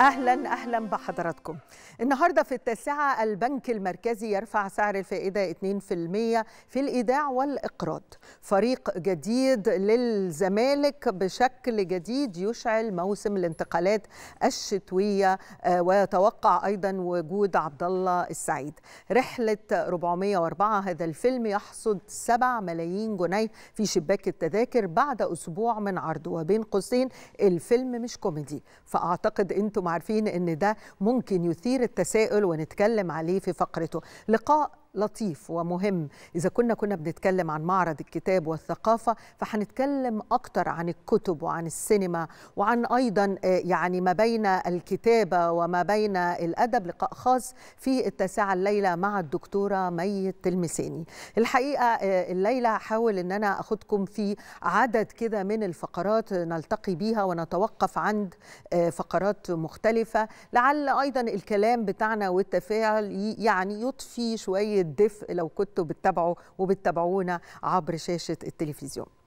اهلا اهلا بحضراتكم النهارده في التاسعه البنك المركزي يرفع سعر الفائده 2% في الايداع والاقراض فريق جديد للزمالك بشكل جديد يشعل موسم الانتقالات الشتويه آه، ويتوقع ايضا وجود عبد الله السعيد رحله 404 هذا الفيلم يحصد 7 ملايين جنيه في شباك التذاكر بعد اسبوع من عرضه وبين قوسين الفيلم مش كوميدي فاعتقد انتم عارفين ان ده ممكن يثير التساؤل ونتكلم عليه في فقرته لقاء لطيف ومهم إذا كنا كنا بنتكلم عن معرض الكتاب والثقافة فهنتكلم أكتر عن الكتب وعن السينما وعن أيضا آه، يعني ما بين الكتابة وما بين الأدب لقاء خاص في التاسعة الليلة مع الدكتورة مي تلمساني الحقيقة آه، الليلة هحاول أن أنا أخدكم في عدد كده من الفقرات نلتقي بيها ونتوقف عند آه، فقرات مختلفة لعل أيضا الكلام بتاعنا والتفاعل يعني يطفي شوية الدفء لو كنتوا بتتابعوا وبتتابعونا عبر شاشه التلفزيون